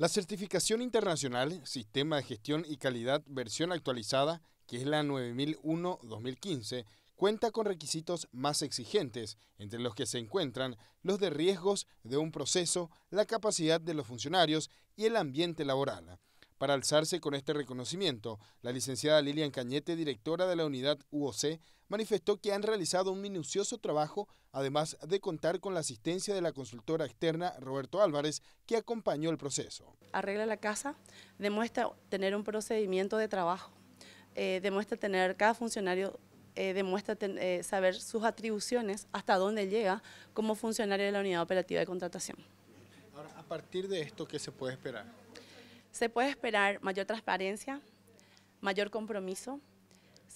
La certificación internacional Sistema de Gestión y Calidad versión actualizada, que es la 9001-2015, cuenta con requisitos más exigentes, entre los que se encuentran los de riesgos de un proceso, la capacidad de los funcionarios y el ambiente laboral. Para alzarse con este reconocimiento, la licenciada Lilian Cañete, directora de la unidad UOC, manifestó que han realizado un minucioso trabajo, además de contar con la asistencia de la consultora externa Roberto Álvarez, que acompañó el proceso. Arregla la casa demuestra tener un procedimiento de trabajo, eh, demuestra tener cada funcionario eh, demuestra eh, saber sus atribuciones, hasta dónde llega como funcionario de la unidad operativa de contratación. Ahora, a partir de esto, ¿qué se puede esperar? Se puede esperar mayor transparencia, mayor compromiso,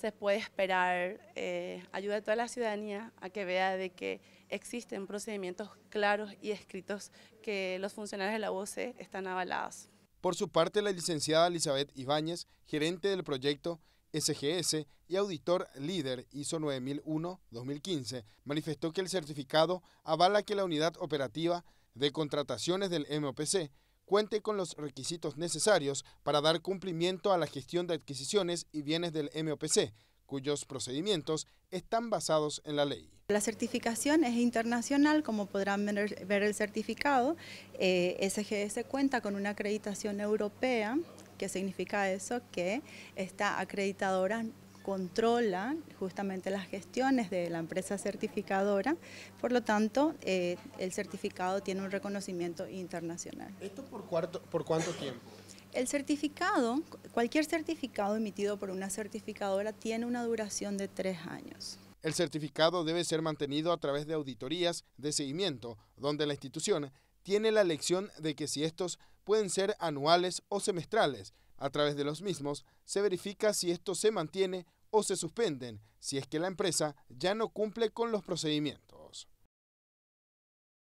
se puede esperar eh, ayuda a toda la ciudadanía a que vea de que existen procedimientos claros y escritos que los funcionarios de la UOC están avalados. Por su parte, la licenciada Elizabeth Ibáñez, gerente del proyecto SGS y auditor líder ISO 9001-2015, manifestó que el certificado avala que la unidad operativa de contrataciones del MOPC cuente con los requisitos necesarios para dar cumplimiento a la gestión de adquisiciones y bienes del MOPC, cuyos procedimientos están basados en la ley. La certificación es internacional, como podrán ver el certificado. SGS eh, cuenta con una acreditación europea, que significa eso, que está acreditadora controla justamente las gestiones de la empresa certificadora, por lo tanto eh, el certificado tiene un reconocimiento internacional. ¿Esto por, cuarto, por cuánto tiempo? El certificado, cualquier certificado emitido por una certificadora tiene una duración de tres años. El certificado debe ser mantenido a través de auditorías de seguimiento, donde la institución tiene la elección de que si estos pueden ser anuales o semestrales, a través de los mismos se verifica si esto se mantiene o se suspenden si es que la empresa ya no cumple con los procedimientos.